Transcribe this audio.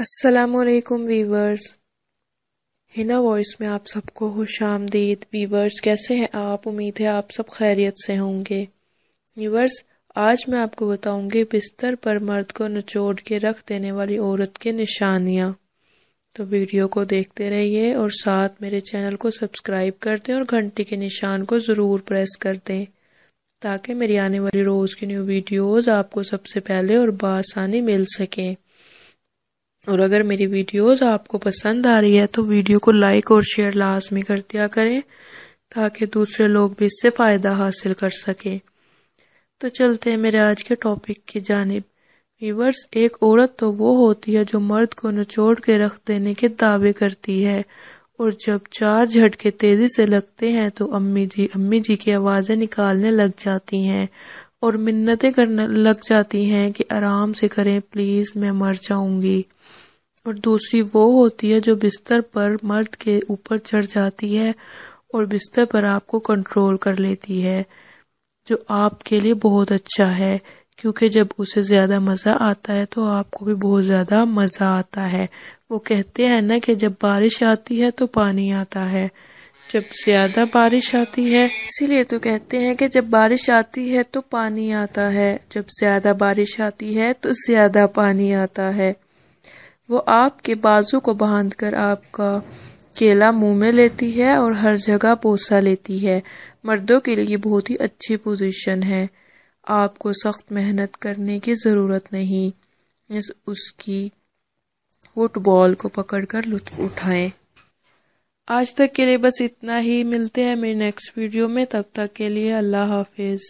असलकुम viewers Hina voice में आप सबको खुश आमदीद वीवर्स कैसे हैं आप उम्मीद है आप सब खैरियत से होंगे वीवर्स आज मैं आपको बताऊंगी बिस्तर पर मर्द को नचोड़ के रख देने वाली औरत के निशानियाँ तो वीडियो को देखते रहिए और साथ मेरे चैनल को सब्सक्राइब कर दें और घंटी के निशान को ज़रूर प्रेस कर दें ताकि मेरी आने वाली रोज़ की न्यू वीडियोज़ आपको सबसे पहले और बसानी मिल सकें और अगर मेरी वीडियोस आपको पसंद आ रही है तो वीडियो को लाइक और शेयर लाजमी कर दिया करें ताकि दूसरे लोग भी इससे फ़ायदा हासिल कर सकें तो चलते हैं मेरे आज के टॉपिक की जानब वीवर्स एक औरत तो वो होती है जो मर्द को नचोड़ के रख देने के दावे करती है और जब चार झटके तेज़ी से लगते हैं तो अम्मी जी अम्मी जी की आवाज़ें निकालने लग जाती हैं और मिन्नतें करने लग जाती हैं कि आराम से करें प्लीज़ मैं मर जाऊंगी और दूसरी वो होती है जो बिस्तर पर मर्द के ऊपर चढ़ जाती है और बिस्तर पर आपको कंट्रोल कर लेती है जो आपके लिए बहुत अच्छा है क्योंकि जब उसे ज़्यादा मज़ा आता है तो आपको भी बहुत ज़्यादा मज़ा आता है वो कहते हैं ना कि जब बारिश आती है तो पानी आता है जब ज्यादा बारिश आती है इसीलिए तो कहते हैं कि जब बारिश आती है तो पानी आता है जब ज्यादा बारिश आती है तो ज्यादा पानी आता है वो आपके बाजू को बांध कर आपका केला मुंह में लेती है और हर जगह पोसा लेती है मर्दों के लिए बहुत ही अच्छी पोजीशन है आपको सख्त मेहनत करने की ज़रूरत नहीं उसकी फुटबॉल को पकड़कर लुत्फ उठाएं आज तक के लिए बस इतना ही मिलते हैं मेरे नेक्स्ट वीडियो में तब तक के लिए अल्लाह हाफिज़